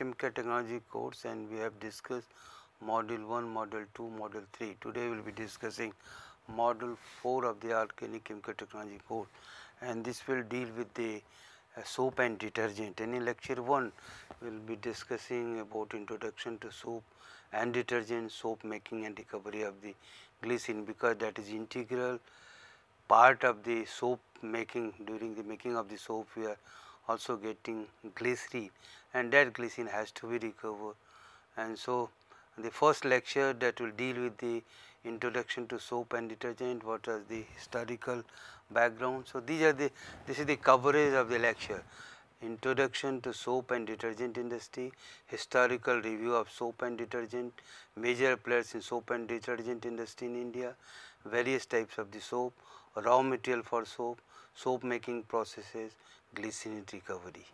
chemical technology course and we have discussed module 1, module 2, module 3. Today we will be discussing module 4 of the organic chemical technology course and this will deal with the uh, soap and detergent and in lecture 1 we will be discussing about introduction to soap and detergent, soap making and recovery of the glycin because that is integral part of the soap making during the making of the soap we are also getting glycerine and that glycine has to be recovered. And so, the first lecture that will deal with the introduction to soap and detergent, what is the historical background. So, these are the this is the coverage of the lecture introduction to soap and detergent industry, historical review of soap and detergent, major players in soap and detergent industry in India, various types of the soap, raw material for soap, soap making processes, glycine recovery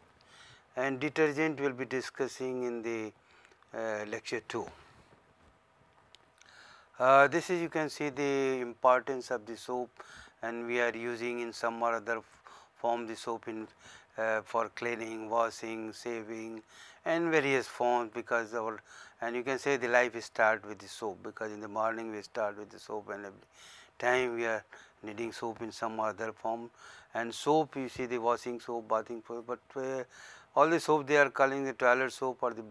and detergent will be discussing in the uh, lecture 2. Uh, this is you can see the importance of the soap and we are using in some or other form the soap in uh, for cleaning, washing, saving and various forms because our and you can say the life start with the soap because in the morning we start with the soap and every time we are needing soap in some other form and soap you see the washing soap, bathing soap but all the soap they are calling the toilet soap or the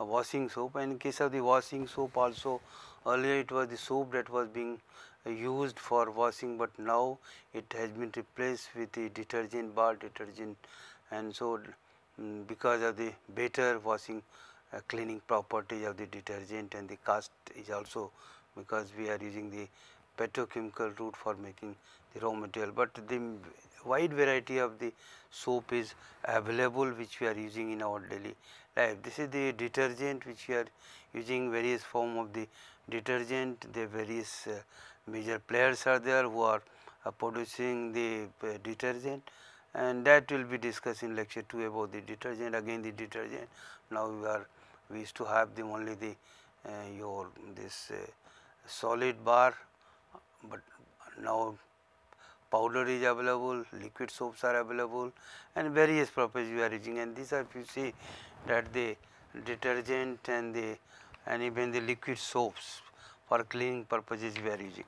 uh, washing soap and in case of the washing soap also earlier it was the soap that was being uh, used for washing but now it has been replaced with the detergent bar detergent and so mm, because of the better washing uh, cleaning properties of the detergent and the cost is also because we are using the petrochemical route for making the raw material but the wide variety of the soap is available which we are using in our daily life. This is the detergent which we are using various form of the detergent, the various uh, major players are there who are uh, producing the uh, detergent and that will be discussed in lecture 2 about the detergent again the detergent. Now we are we used to have them only the uh, your this uh, solid bar but now powder is available, liquid soaps are available and various properties we are using and these are you see that the detergent and the and even the liquid soaps for cleaning purposes we are using.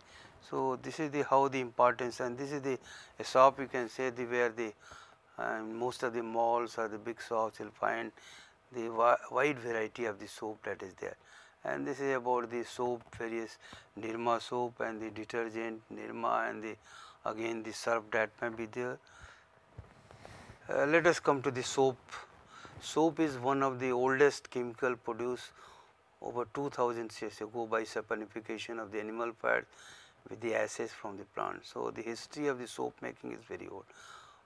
So, this is the how the importance and this is the shop you can say the where the most of the malls or the big shops you will find the wide variety of the soap that is there. And this is about the soap various Nirma soap and the detergent Nirma and the again the surf that may be there. Uh, let us come to the soap. Soap is one of the oldest chemical produced over 2000 years ago by saponification of the animal fat with the ashes from the plant. So, the history of the soap making is very old.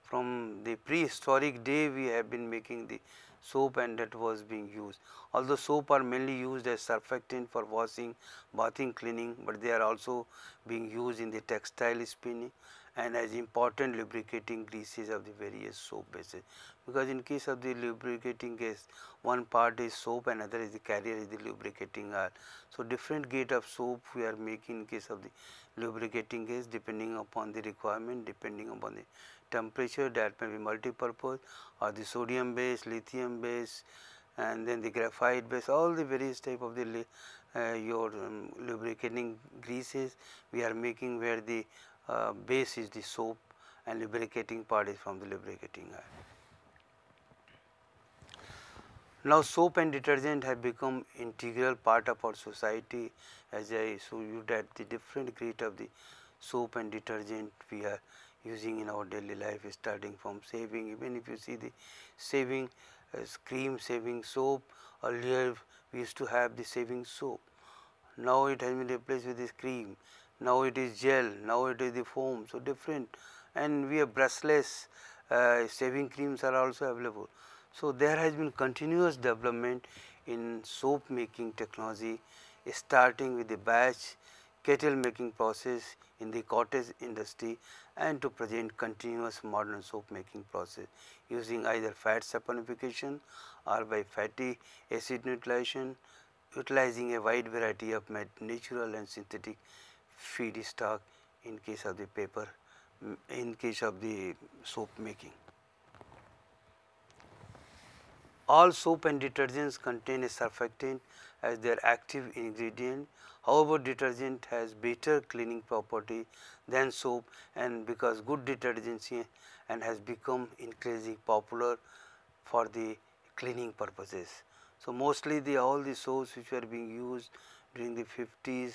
From the prehistoric day we have been making the soap and that was being used. Although soap are mainly used as surfactant for washing, bathing, cleaning, but they are also being used in the textile spinning and as important lubricating greases of the various soap bases. Because in case of the lubricating gas, one part is soap and other is the carrier is the lubricating oil. So, different grade of soap we are making in case of the lubricating gas depending upon the requirement, depending upon the temperature that may be multi-purpose or the sodium base, lithium base and then the graphite base all the various type of the uh, your um, lubricating greases we are making where the uh, base is the soap and lubricating part is from the lubricating oil. Now, soap and detergent have become integral part of our society as I showed you that the different grade of the soap and detergent we are using in our daily life starting from saving even if you see the saving uh, cream saving soap earlier we used to have the saving soap now it has been replaced with this cream now it is gel now it is the foam so different and we have brushless uh, saving creams are also available so there has been continuous development in soap making technology starting with the batch kettle making process in the cottage industry and to present continuous modern soap making process using either fat saponification or by fatty acid neutralization utilizing a wide variety of natural and synthetic feedstock in case of the paper in case of the soap making. All soap and detergents contain a surfactant as their active ingredient. However, detergent has better cleaning property than soap and because good detergency and has become increasingly popular for the cleaning purposes. So, mostly the all the soaps which were being used during the 50s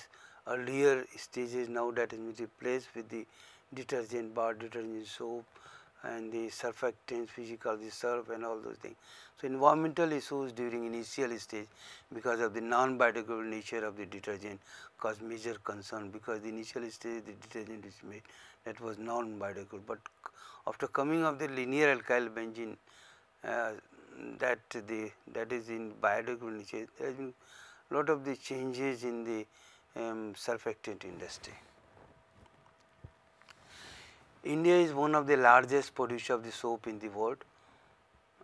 earlier stages now that is replaced with the detergent bar detergent soap and the surfactants, physical, the surf and all those things. So, environmental issues during initial stage because of the non-biodegradable nature of the detergent cause major concern because the initial stage the detergent is made that was non-biodegradable. But after coming of the linear alkyl benzene uh, that the that is in biodegradable nature, there has been lot of the changes in the um, surfactant industry. India is one of the largest producer of the soap in the world.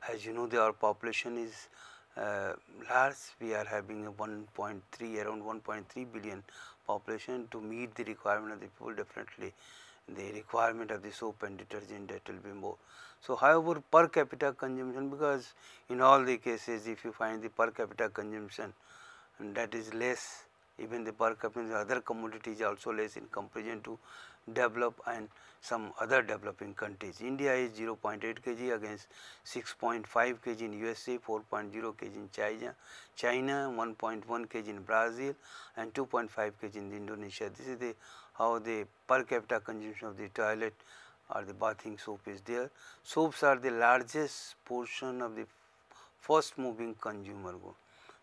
As you know, the, our population is uh, large. We are having a 1.3, around 1.3 billion population to meet the requirement of the people. Definitely, the requirement of the soap and detergent that will be more. So, however, per capita consumption because in all the cases, if you find the per capita consumption that is less, even the per capita the other commodities also less in comparison to developed and some other developing countries. India is 0.8 kg against 6.5 kg in USA, 4.0 kg in China, China 1.1 kg in Brazil and 2.5 kg in Indonesia. This is the how the per capita consumption of the toilet or the bathing soap is there. Soaps are the largest portion of the first moving consumer goods.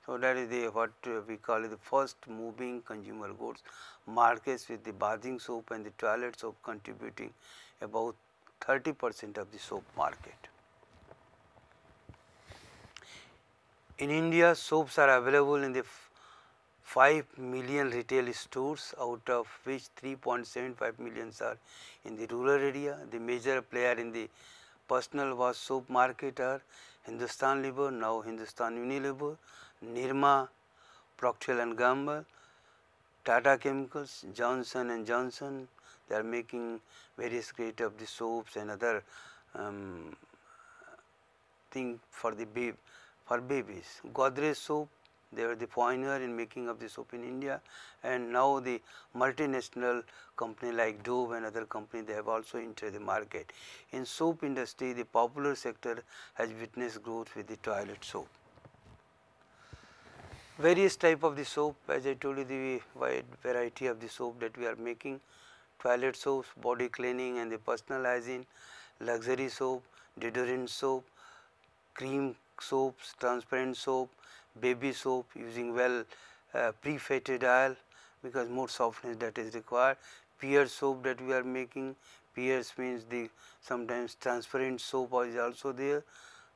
So, that is the what we call the first moving consumer goods markets with the bathing soap and the toilet soap contributing about 30 percent of the soap market. In India, soaps are available in the 5 million retail stores out of which 3.75 millions are in the rural area. The major player in the personal wash soap market are Hindustan Lever, now Hindustan Unilever, Nirma, Procter and Gamble, Tata Chemicals, Johnson and Johnson, they are making various grade of the soaps and other um, thing for the babe, for babies. Godrej soap, they were the pioneer in making of the soap in India and now the multinational company like Dove and other company they have also entered the market. In soap industry the popular sector has witnessed growth with the toilet soap various type of the soap as I told you the wide variety of the soap that we are making toilet soaps, body cleaning and the personal hygiene, luxury soap, deodorant soap, cream soaps, transparent soap, baby soap using well uh, pre-fatted oil because more softness that is required, pear soap that we are making, pears means the sometimes transparent soap is also there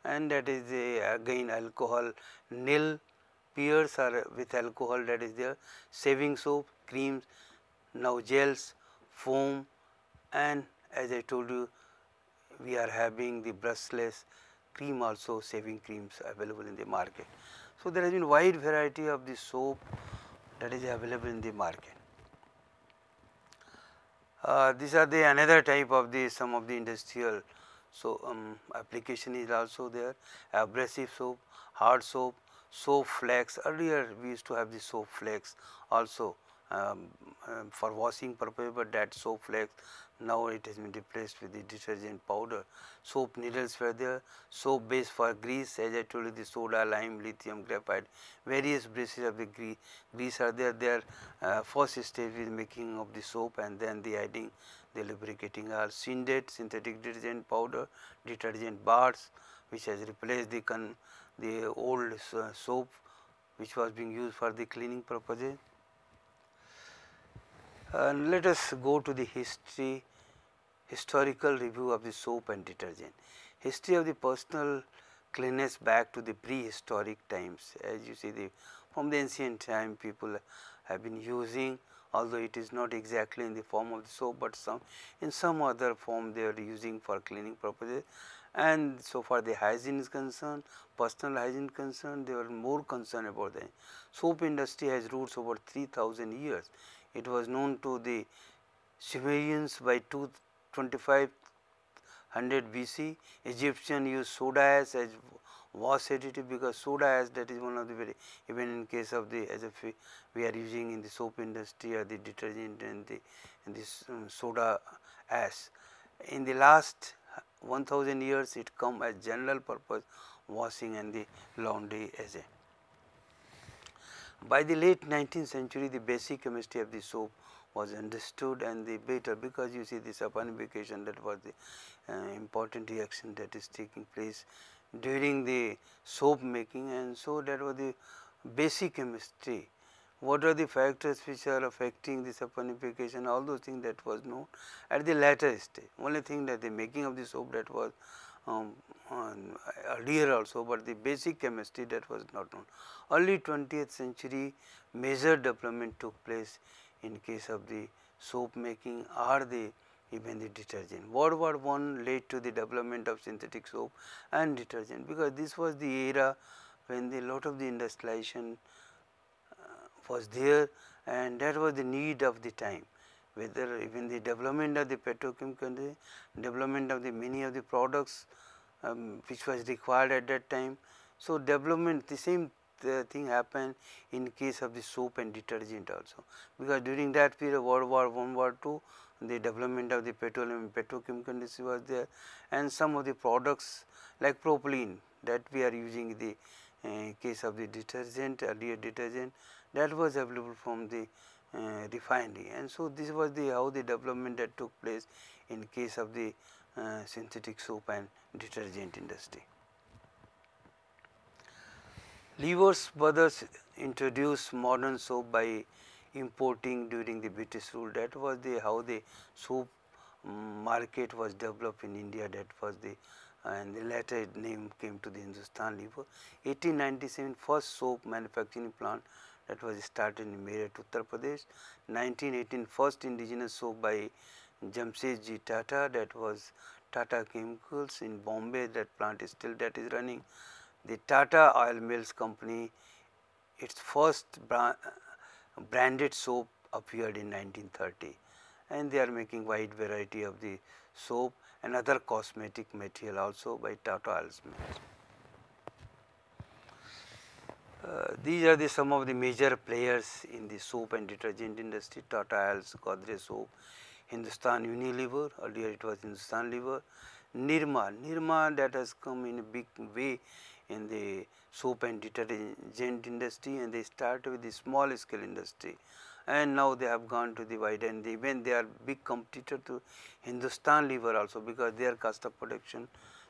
and that is the again alcohol nil pears are with alcohol that is there, shaving soap, creams, now gels, foam and as I told you we are having the brushless cream also shaving creams available in the market. So, there has been wide variety of the soap that is available in the market. Uh, these are the another type of the some of the industrial so um, application is also there abrasive soap hard soap soap flakes earlier we used to have the soap flakes also um, um, for washing purpose but that soap flakes now it has been replaced with the detergent powder. Soap needles were there, soap base for grease as I told you the soda, lime, lithium, graphite, various bases of the grease, grease are there. Their uh, first stage is making of the soap and then the adding the lubricating are syndate, synthetic detergent powder, detergent bars which has replaced the con the old uh, soap which was being used for the cleaning purposes. And let us go to the history, historical review of the soap and detergent. History of the personal cleanliness back to the prehistoric times. As you see, the, from the ancient time, people have been using, although it is not exactly in the form of the soap, but some in some other form they are using for cleaning purposes and so far the hygiene is concerned, personal hygiene concerned, they were more concerned about the soap industry has roots over 3000 years. It was known to the Sumerians by 2500 BC, Egyptian used soda ash as wash additive because soda ash that is one of the very even in case of the as if we, we are using in the soap industry or the detergent and the and this um, soda ash in the last 1000 years it come as general purpose washing and the laundry as a. By the late 19th century the basic chemistry of the soap was understood and the better because you see the saponification that was the uh, important reaction that is taking place during the soap making and so that was the basic chemistry what are the factors which are affecting the saponification, all those things that was known at the later stage. Only thing that the making of the soap that was um, earlier also, but the basic chemistry that was not known. Early 20th century major development took place in case of the soap making or the even the detergent. World War I led to the development of synthetic soap and detergent because this was the era when the lot of the industrialization was there and that was the need of the time whether even the development of the petrochemical, development of the many of the products um, which was required at that time. So, development the same th uh, thing happened in case of the soap and detergent also because during that period World War One, War Two, the development of the petroleum and petrochemical industry was there and some of the products like propylene that we are using the uh, case of the detergent earlier detergent that was available from the uh, refinery and so this was the how the development that took place in case of the uh, synthetic soap and detergent industry. Levers brothers introduced modern soap by importing during the British rule that was the how the soap market was developed in India that was the and the later name came to the Hindustan Lever. 1897 first soap manufacturing plant that was started in Meerut, Uttar Pradesh. 1918 first indigenous soap by Jamsetji Tata that was Tata Chemicals in Bombay that plant is still that is running. The Tata Oil Mills Company its first bra branded soap appeared in 1930 and they are making wide variety of the soap and other cosmetic material also by Tata Oil Mills. Uh, these are the some of the major players in the soap and detergent industry Tata Alls, Godrej Soap, Hindustan Unilever, earlier it was Hindustan Lever, Nirma, Nirma that has come in a big way in the soap and detergent industry and they start with the small scale industry and now they have gone to the wide end. even they are big competitor to Hindustan Lever also because their cost of production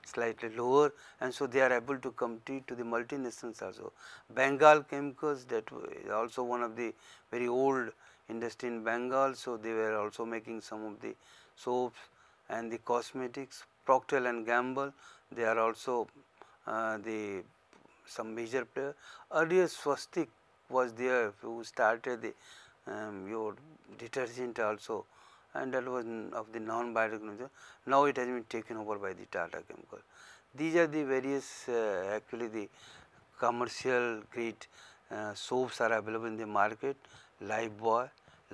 slightly lower and so they are able to compete to the multinationals also. Bengal Chemicals that is also one of the very old industry in Bengal, so they were also making some of the soaps and the cosmetics. Procter and Gamble, they are also uh, the some major player. Earlier Swastik was there who started the um, your detergent also and that was of the non-biotechnology. Now it has been taken over by the Tata Chemical. These are the various uh, actually the commercial grade uh, soaps are available in the market, Lifebuoy,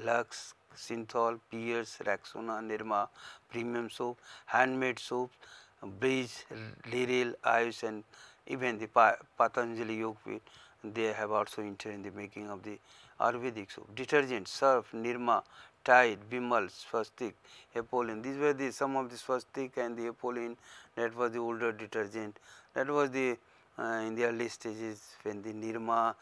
Lux, Synthol, Pierce, Rexona, Nirma, premium soap, handmade soap, Breeze, Liril, Ives and even the Patanjali Yogpit, they have also entered in the making of the Ayurvedic soap. Detergent, Surf, Nirma, tide, Bimal, swastik, Apolin. These were the some of the swastik and the Apolin that was the older detergent that was the uh, in the early stages when the Nirma,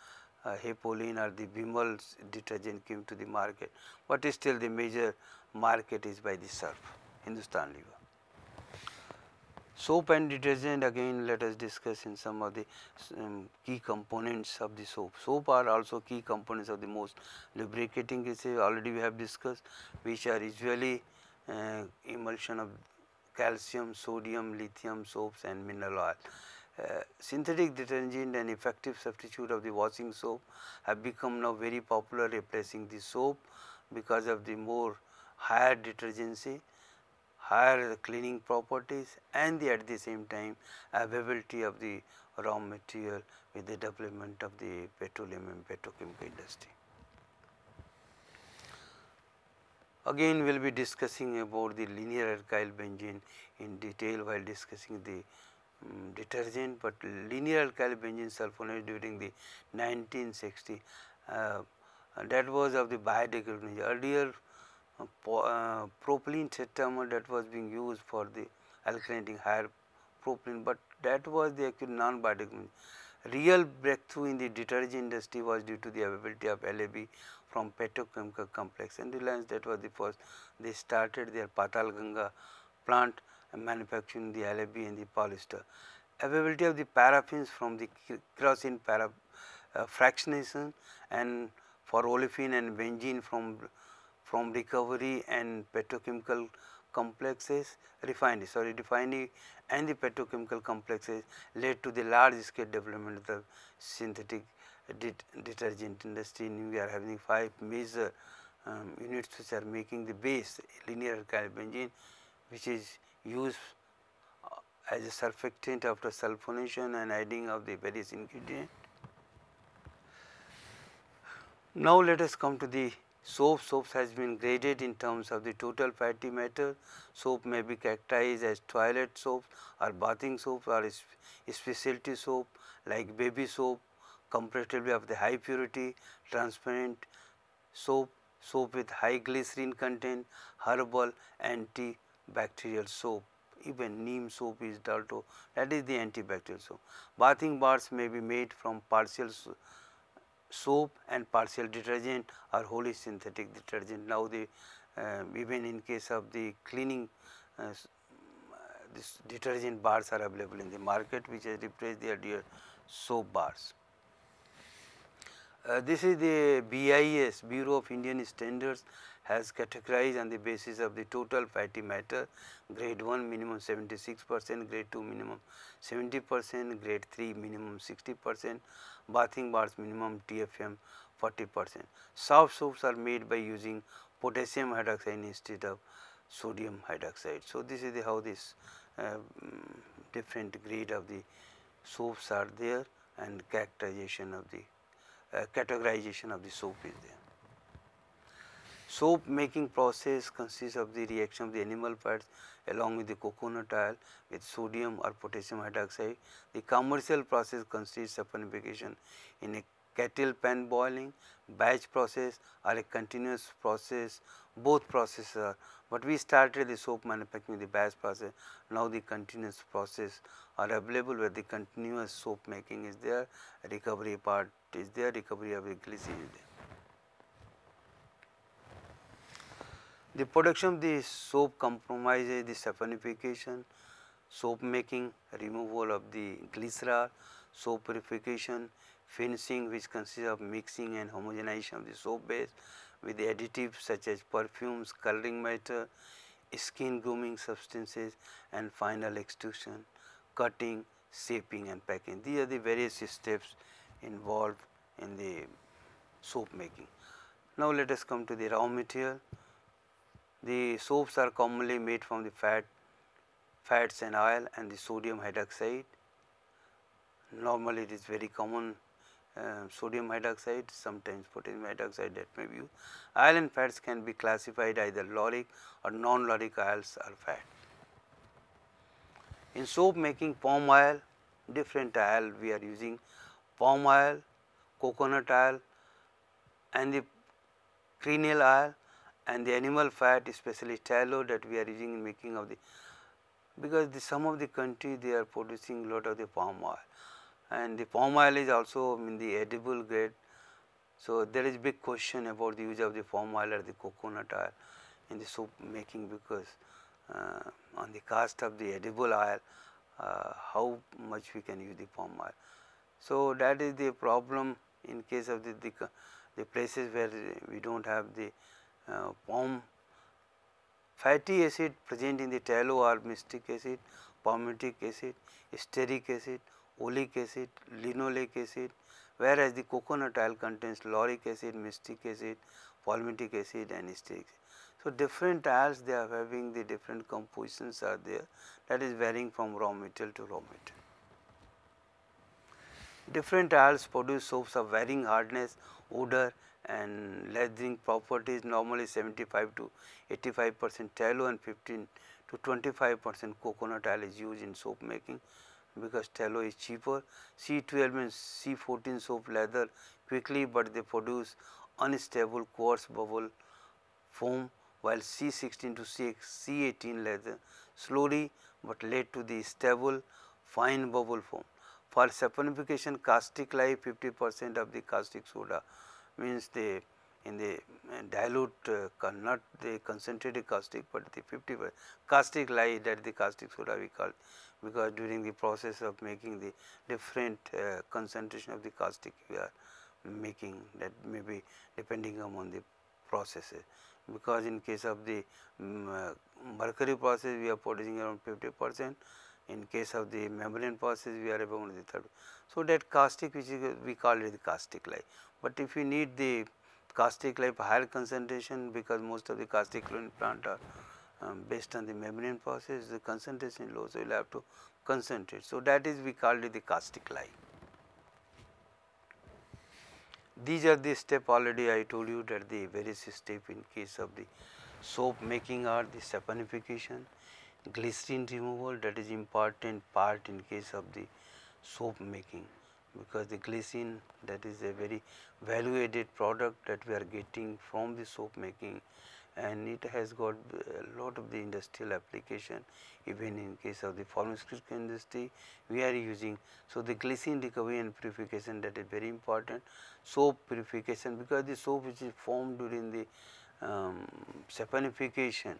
uh, or the Bimal detergent came to the market, but still the major market is by the surf, Hindustan Lever. Soap and detergent again let us discuss in some of the um, key components of the soap. Soap are also key components of the most lubricating residue already we have discussed which are usually uh, emulsion of calcium, sodium, lithium soaps and mineral oil. Uh, synthetic detergent and effective substitute of the washing soap have become now very popular replacing the soap because of the more higher detergency higher the cleaning properties and the at the same time availability of the raw material with the development of the petroleum and petrochemical industry. Again we will be discussing about the linear alkyl benzene in detail while discussing the um, detergent, but linear alkyl benzene sulfonate during the 1960 uh, that was of the biodegradability. Earlier uh, propylene tetramer that was being used for the alkylating higher propylene, but that was the actual non-biodegradable. Real breakthrough in the detergent industry was due to the availability of LAB from petrochemical complex and Reliance that was the first. They started their Ganga plant manufacturing the LAB and the polyester. Availability of the paraffins from the kerosene para, uh, fractionation and for olefin and benzene from from recovery and petrochemical complexes refined sorry refinery and the petrochemical complexes led to the large scale development of the synthetic det detergent industry we are having five major um, units which are making the base linear alkyl benzene which is used uh, as a surfactant after sulfonation and adding of the various ingredients. Now let us come to the soap. Soaps has been graded in terms of the total fatty matter. Soap may be characterized as toilet soap or bathing soap or specialty soap like baby soap, comparatively of the high purity, transparent soap, soap with high glycerin content, herbal antibacterial soap even neem soap is also that is the antibacterial soap. Bathing bars may be made from partial soap and partial detergent or wholly synthetic detergent. Now, the uh, even in case of the cleaning uh, this detergent bars are available in the market which has replaced the earlier soap bars. Uh, this is the BIS, Bureau of Indian Standards has categorized on the basis of the total fatty matter, grade 1 minimum 76 percent, grade 2 minimum 70 percent, grade 3 minimum 60 percent, bathing bars minimum TFM 40 percent. Soft soaps are made by using potassium hydroxide instead of sodium hydroxide. So, this is the how this uh, different grade of the soaps are there and characterization of the uh, categorization of the soap is there. Soap making process consists of the reaction of the animal parts along with the coconut oil with sodium or potassium hydroxide. The commercial process consists of panification in a kettle pan boiling, batch process or a continuous process, both processes are but we started the soap manufacturing the batch process, now the continuous process are available where the continuous soap making is there, recovery part is there, recovery of the glycine is there. The production of the soap compromises the saponification, soap making, removal of the glycerol, soap purification, Finishing, which consists of mixing and homogenization of the soap base with additives such as perfumes, coloring matter, skin grooming substances and final extrusion, cutting, shaping and packing. These are the various steps involved in the soap making. Now let us come to the raw material. The soaps are commonly made from the fat, fats and oil and the sodium hydroxide. Normally it is very common uh, sodium hydroxide, sometimes potassium hydroxide that may be used. Oil and fats can be classified either lauric or non-lauric oils or fat. In soap making palm oil, different oil we are using palm oil, coconut oil and the cranial oil and the animal fat especially tallow that we are using in making of the because the, some of the country they are producing lot of the palm oil and the palm oil is also in the edible grade. So, there is big question about the use of the palm oil or the coconut oil in the soup making because uh, on the cost of the edible oil, uh, how much we can use the palm oil. So, that is the problem in case of the, the, the places where we do not have the uh, palm fatty acid present in the tallow or mystic acid, palmitic acid, stearic acid oleic acid, linoleic acid, whereas the coconut oil contains lauric acid, mystic acid, palmitic acid and stearic So, different oils they are having the different compositions are there that is varying from raw material to raw material. Different oils produce soaps of varying hardness, odor and lathering properties normally 75 to 85 percent tallow and 15 to 25 percent coconut oil is used in soap making because tallow is cheaper. C12 and C14 soap lather quickly, but they produce unstable quartz bubble foam while C16 to C18 lather slowly but led to the stable fine bubble foam. For saponification caustic lye 50 percent of the caustic soda means they in the uh, dilute uh, not the concentrated caustic but the 50 percent caustic lye that the caustic soda we call because during the process of making the different uh, concentration of the caustic we are making that may be depending upon the processes. Because in case of the um, mercury process we are producing around 50 percent, in case of the membrane process we are about the third. So, that caustic which is, we call it the caustic lye, but if you need the caustic lye higher concentration because most of the caustic chlorine plant are um, based on the membrane process the concentration law, low. So, you will have to concentrate. So, that is we called it the caustic lye. These are the step already I told you that the various step in case of the soap making are the saponification, glycerin removal that is important part in case of the soap making because the glycerin that is a very value added product that we are getting from the soap making and it has got a lot of the industrial application even in case of the pharmaceutical industry we are using. So, the glycine recovery and purification that is very important soap purification because the soap which is formed during the um, saponification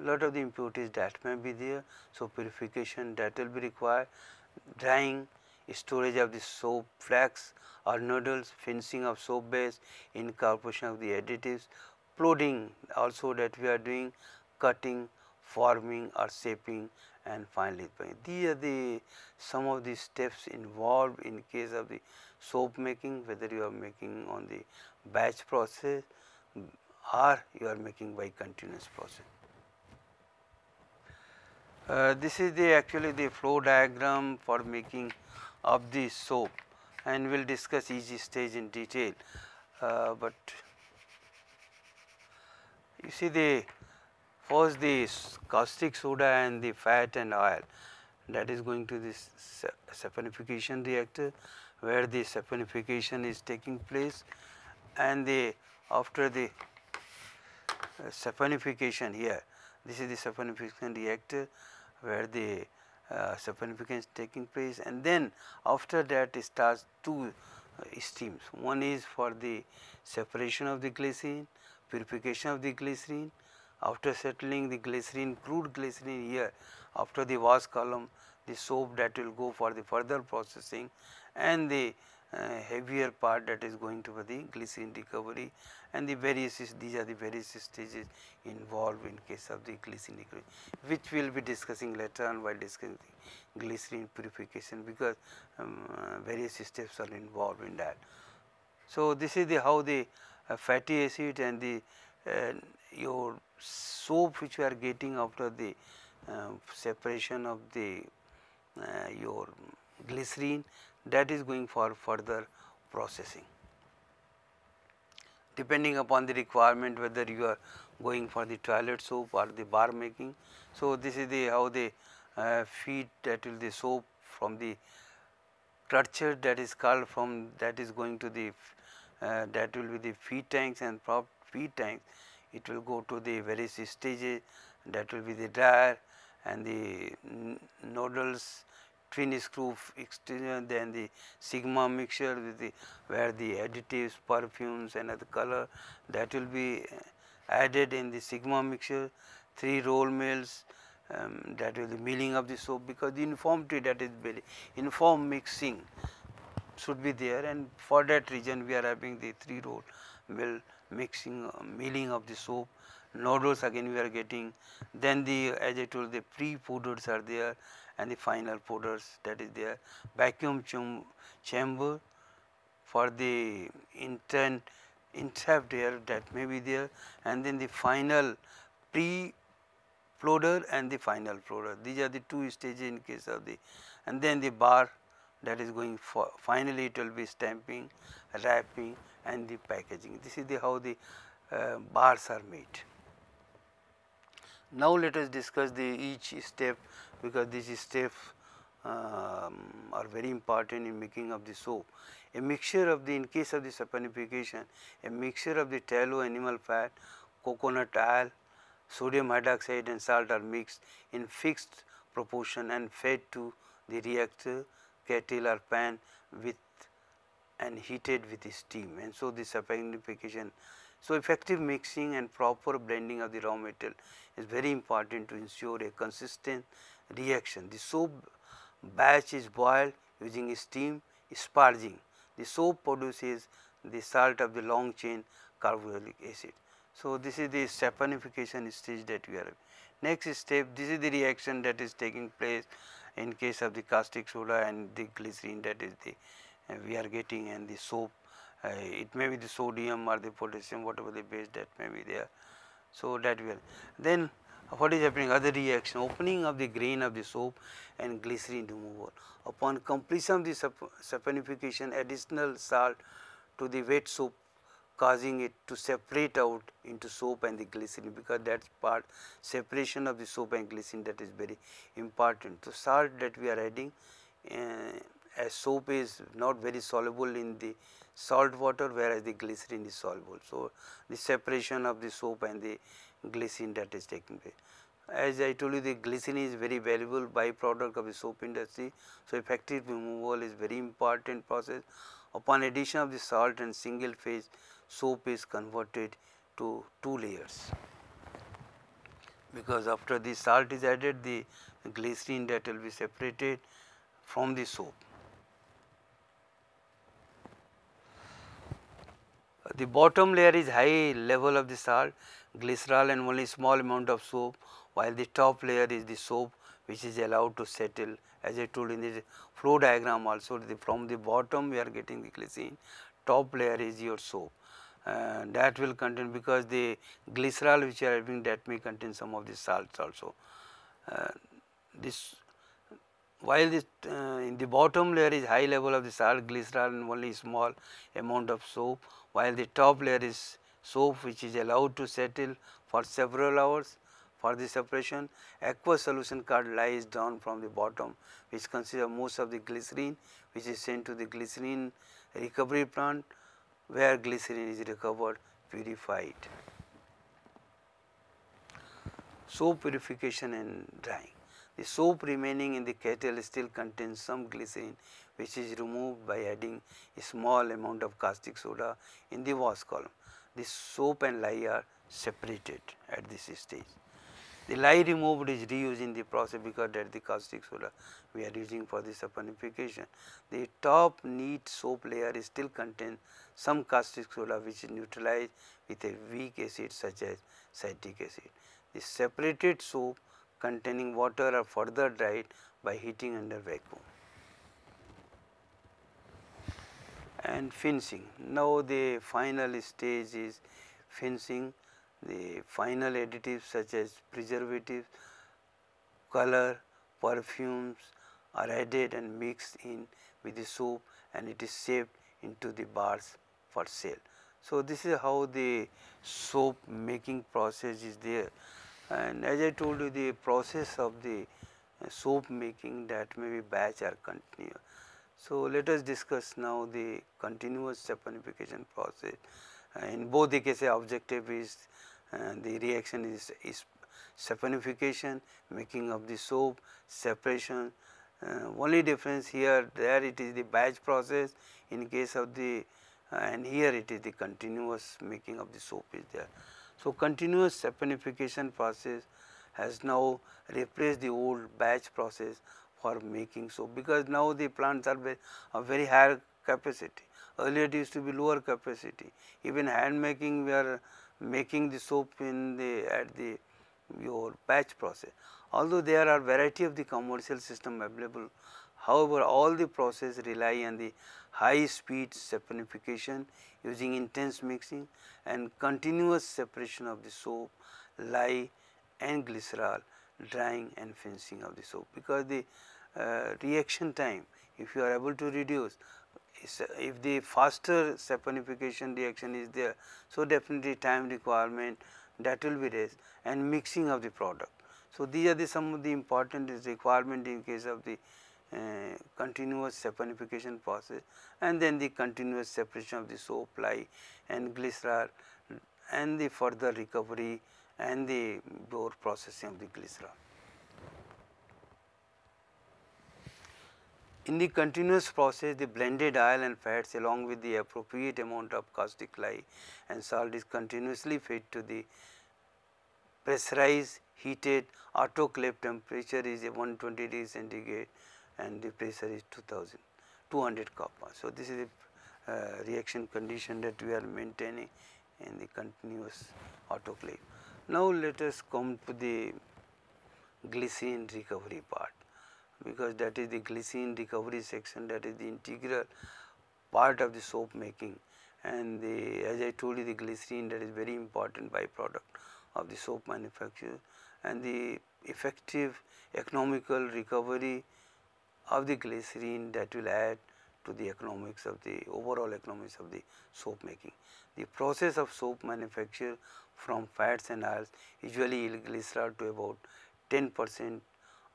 lot of the impurities that may be there. So, purification that will be required drying storage of the soap flax or noodles, fencing of soap base, incorporation of the additives, uploading also that we are doing cutting, forming or shaping and finally These are the some of the steps involved in case of the soap making whether you are making on the batch process or you are making by continuous process. Uh, this is the actually the flow diagram for making of the soap and we will discuss each stage in detail, uh, but you see the first the caustic soda and the fat and oil that is going to this saponification reactor where the saponification is taking place and the after the uh, saponification here this is the saponification reactor where the uh, saponification is taking place and then after that it starts two uh, one is for the separation of the glycine purification of the glycerine. After settling the glycerine, crude glycerine here, after the wash column, the soap that will go for the further processing and the uh, heavier part that is going to be the glycerine recovery and the various these are the various stages involved in case of the glycerine recovery which we will be discussing later on while discussing glycerine purification because um, uh, various steps are involved in that. So, this is the how the fatty acid and the uh, your soap which you are getting after the uh, separation of the uh, your glycerine that is going for further processing. Depending upon the requirement whether you are going for the toilet soap or the bar making. So, this is the how they uh, feed that will the soap from the culture that is called from that is going to the uh, that will be the feed tanks and prop feed tanks. It will go to the various stages that will be the dryer and the nodules twin screw exterior then the sigma mixture with the where the additives perfumes and other color that will be uh, added in the sigma mixture three roll mills um, that will the milling of the soap because the uniformity that is very uniform mixing should be there and for that reason we are having the three roll mill mixing uh, milling of the soap nodules again we are getting then the as I told the pre powders are there and the final powders that is there vacuum chum chamber for the intent entrapped air that may be there and then the final pre floater and the final floater these are the two stages in case of the and then the bar that is going for finally it will be stamping, wrapping and the packaging. This is the how the uh, bars are made. Now let us discuss the each step because these steps um, are very important in making of the soap. A mixture of the in case of the saponification, a mixture of the tallow animal fat, coconut oil, sodium hydroxide and salt are mixed in fixed proportion and fed to the reactor kettle or pan with and heated with steam and so the saponification. So, effective mixing and proper blending of the raw metal is very important to ensure a consistent reaction. The soap batch is boiled using steam sparging. The soap produces the salt of the long chain carboxylic acid. So, this is the saponification stage that we are. Next step, this is the reaction that is taking place in case of the caustic soda and the glycerine that is the uh, we are getting and the soap uh, it may be the sodium or the potassium whatever the base that may be there. So, that will then what is happening other reaction opening of the grain of the soap and glycerine removal upon completion of the saponification additional salt to the wet soap causing it to separate out into soap and the glycerin because that's part separation of the soap and glycerin that is very important. So, salt that we are adding uh, as soap is not very soluble in the salt water whereas the glycerin is soluble. So, the separation of the soap and the glycerin that is taking place. As I told you the glycerin is very valuable byproduct of the soap industry. So, effective removal is very important process. Upon addition of the salt and single phase soap is converted to two layers because after the salt is added the glycerine that will be separated from the soap. The bottom layer is high level of the salt, glycerol and only small amount of soap while the top layer is the soap which is allowed to settle as I told in the flow diagram also the, from the bottom we are getting the glycerine, top layer is your soap uh, that will contain because the glycerol which are having that may contain some of the salts also. Uh, this while this uh, in the bottom layer is high level of the salt glycerol and only small amount of soap while the top layer is soap which is allowed to settle for several hours for the separation aqueous solution card lies down from the bottom which consists of most of the glycerine which is sent to the glycerine recovery plant where glycerin is recovered purified. Soap purification and drying. The soap remaining in the kettle still contains some glycerin which is removed by adding a small amount of caustic soda in the wash column. The soap and lye are separated at this stage. The lye removed is reused in the process because that the caustic soda we are using for the saponification. The top neat soap layer is still contains some caustic soda which is neutralized with a weak acid such as citric acid. The separated soap containing water are further dried by heating under vacuum. And fencing. Now the final stage is fencing the final additives such as preservatives, color, perfumes are added and mixed in with the soap and it is shaped into the bars for sale. So, this is how the soap making process is there and as I told you the process of the uh, soap making that may be batch or continuous. So, let us discuss now the continuous saponification process. Uh, in both the cases objective is uh, the reaction is, is saponification, making of the soap, separation. Uh, only difference here, there it is the batch process in case of the uh, and here it is the continuous making of the soap is there. So, continuous saponification process has now replaced the old batch process for making soap because now the plants are very, of very higher capacity. Earlier it used to be lower capacity. Even hand making we are making the soap in the at the your batch process. Although there are variety of the commercial system available, however all the process rely on the high speed saponification using intense mixing and continuous separation of the soap, lye and glycerol, drying and finishing of the soap because the uh, reaction time if you are able to reduce if the faster saponification reaction is there, so definitely time requirement that will be raised and mixing of the product. So, these are the some of the important requirement in case of the uh, continuous saponification process and then the continuous separation of the soap lye and glycerol and the further recovery and the bore processing of the glycerol. In the continuous process, the blended oil and fats along with the appropriate amount of caustic lye and salt is continuously fed to the pressurized, heated autoclave temperature is 120 degrees centigrade and the pressure is 2000, 200 copper. So, this is the uh, reaction condition that we are maintaining in the continuous autoclave. Now, let us come to the glycine recovery part because that is the glycine recovery section that is the integral part of the soap making and the as I told you the glycerine that is very important byproduct of the soap manufacture and the effective economical recovery of the glycerine that will add to the economics of the overall economics of the soap making. The process of soap manufacture from fats and oils usually yield glycerol to about 10 percent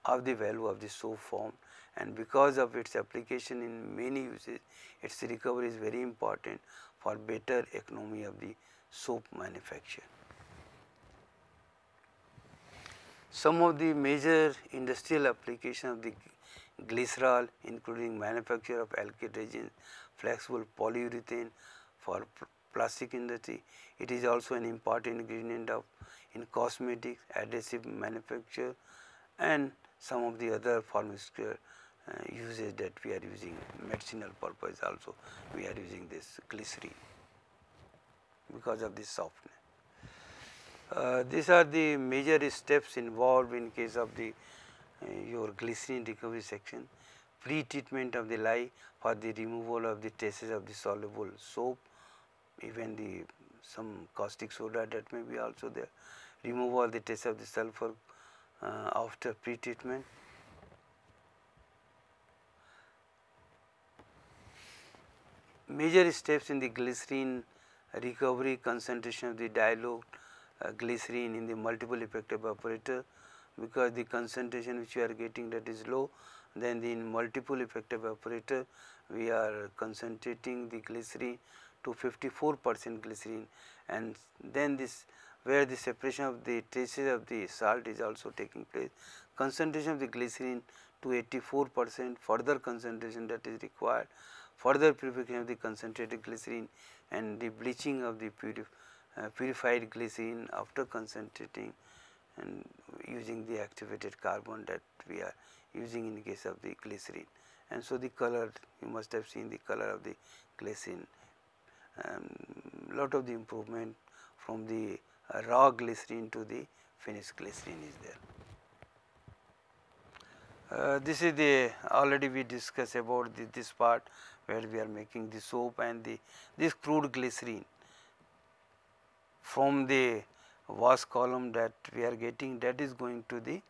of the value of the soap form, and because of its application in many uses, its recovery is very important for better economy of the soap manufacture. Some of the major industrial application of the glycerol including manufacture of alkyd resins, flexible polyurethane for plastic industry. It is also an important ingredient of in cosmetics, adhesive manufacture and some of the other pharmaceutical uh, uh, uses that we are using, medicinal purpose also we are using this glycerin because of this softness. Uh, these are the major steps involved in case of the uh, your glycerin recovery section, pre-treatment of the lye for the removal of the traces of the soluble soap, even the some caustic soda that may be also there, removal of the trace of the sulfur uh, after pre-treatment. Major steps in the glycerin recovery concentration of the dialogue uh, glycerin in the multiple effective evaporator because the concentration which we are getting that is low then in multiple effective evaporator we are concentrating the glycerin to 54 percent glycerin and then this where the separation of the traces of the salt is also taking place. Concentration of the glycerin to 84 percent further concentration that is required, further purification of the concentrated glycerin and the bleaching of the purif uh, purified glycerin after concentrating and using the activated carbon that we are using in case of the glycerin. And so, the color you must have seen the color of the glycerin, um, lot of the improvement from the raw glycerine to the finished glycerine is there. Uh, this is the already we discussed about the, this part where we are making the soap and the this crude glycerine from the wash column that we are getting that is going to the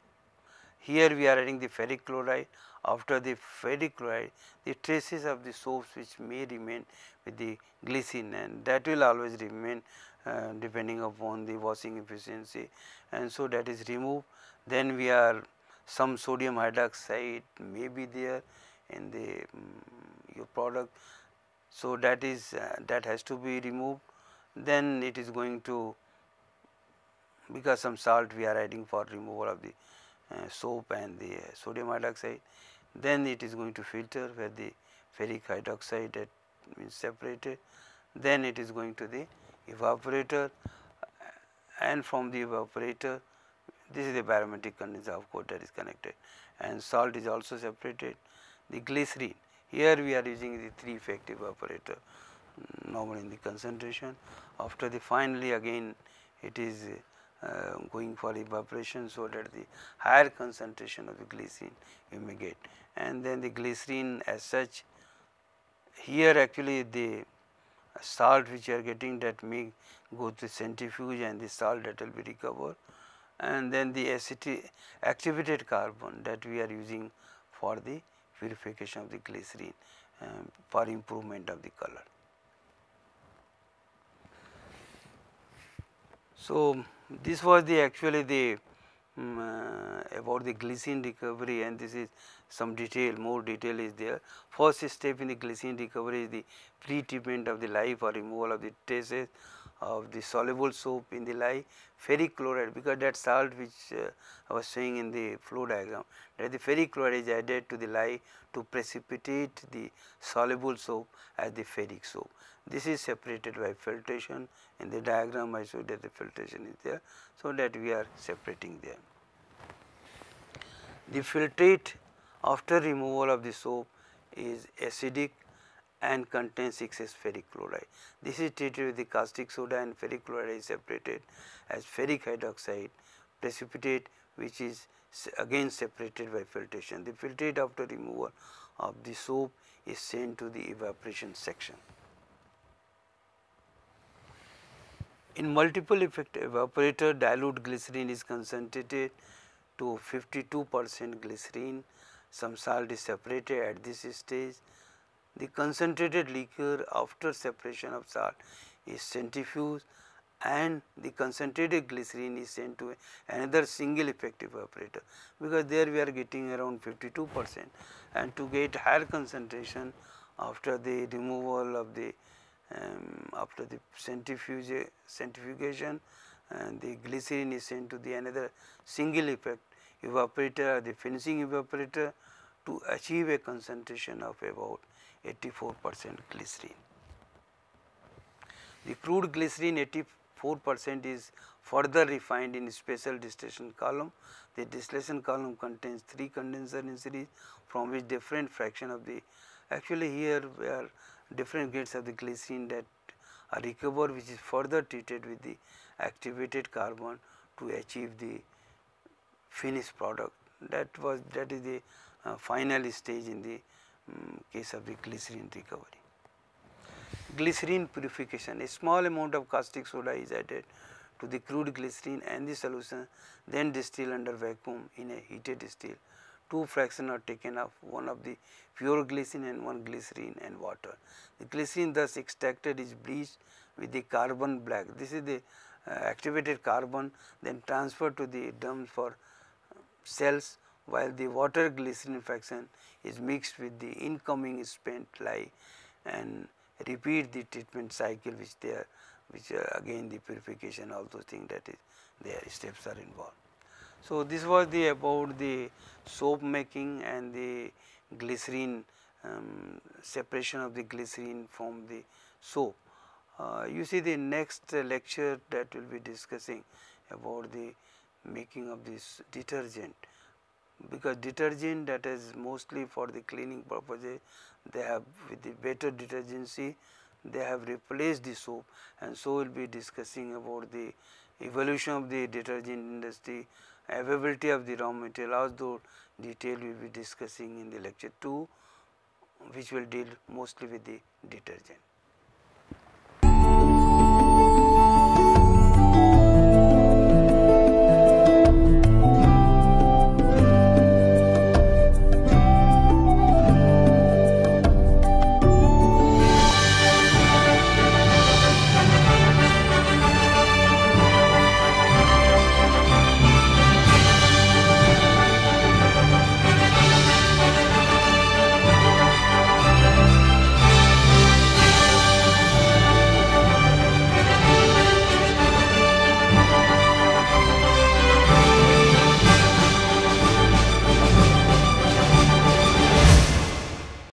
here we are adding the ferric chloride after the ferric chloride the traces of the soaps which may remain with the glycine and that will always remain uh, depending upon the washing efficiency and so that is removed. Then we are some sodium hydroxide may be there in the um, your product. So, that is uh, that has to be removed then it is going to because some salt we are adding for removal of the uh, soap and the sodium hydroxide then it is going to filter where the ferric hydroxide that means separated then it is going to the evaporator and from the evaporator this is the barometric condenser of course that is connected and salt is also separated. The glycerine here we are using the three effect evaporator mm, normally in the concentration after the finally again it is uh, going for evaporation so that the higher concentration of the glycerine you may get and then the glycerine as such here actually the salt which you are getting that may go to centrifuge and the salt that will be recovered and then the activated carbon that we are using for the purification of the glycerine um, for improvement of the color. So, this was the actually the Mm, uh, about the glycine recovery and this is some detail more detail is there. First step in the glycine recovery is the pre-treatment of the lye or removal of the traces of the soluble soap in the lye ferric chloride because that salt which uh, I was showing in the flow diagram that the ferric chloride is added to the lye to precipitate the soluble soap as the ferric soap. This is separated by filtration in the diagram I showed that the filtration is there. So, that we are separating them. The filtrate after removal of the soap is acidic and contains 6s ferric chloride. This is treated with the caustic soda and ferric chloride is separated as ferric hydroxide precipitate which is again separated by filtration. The filtrate after removal of the soap is sent to the evaporation section. In multiple effect evaporator, dilute glycerine is concentrated to 52 percent glycerine, some salt is separated at this stage. The concentrated liquor after separation of salt is centrifuged and the concentrated glycerine is sent to another single effective evaporator because there we are getting around 52 percent and to get higher concentration after the removal of the um, after the centrifuge, centrifugation and the glycerin is sent to the another single effect evaporator or the finishing evaporator to achieve a concentration of about 84 percent glycerin. The crude glycerin 84 percent is further refined in special distillation column. The distillation column contains three condenser in series from which different fraction of the actually here we are different grades of the glycine that are recovered which is further treated with the activated carbon to achieve the finished product that was that is the uh, final stage in the um, case of the glycerin recovery. Glycerin purification a small amount of caustic soda is added to the crude glycerin and the solution then distilled under vacuum in a heated still two fraction are taken of one of the pure glycine and one glycerine and water. The glycine thus extracted is bleached with the carbon black. This is the uh, activated carbon then transferred to the derm for uh, cells while the water glycine fraction is mixed with the incoming spent lye and repeat the treatment cycle which there which uh, again the purification all those things that is there steps are involved. So, this was the about the soap making and the glycerine um, separation of the glycerine from the soap. Uh, you see the next lecture that will be discussing about the making of this detergent because detergent that is mostly for the cleaning purposes they have with the better detergency they have replaced the soap and so we will be discussing about the evolution of the detergent industry availability of the raw material although detail we will be discussing in the lecture 2 which will deal mostly with the detergent.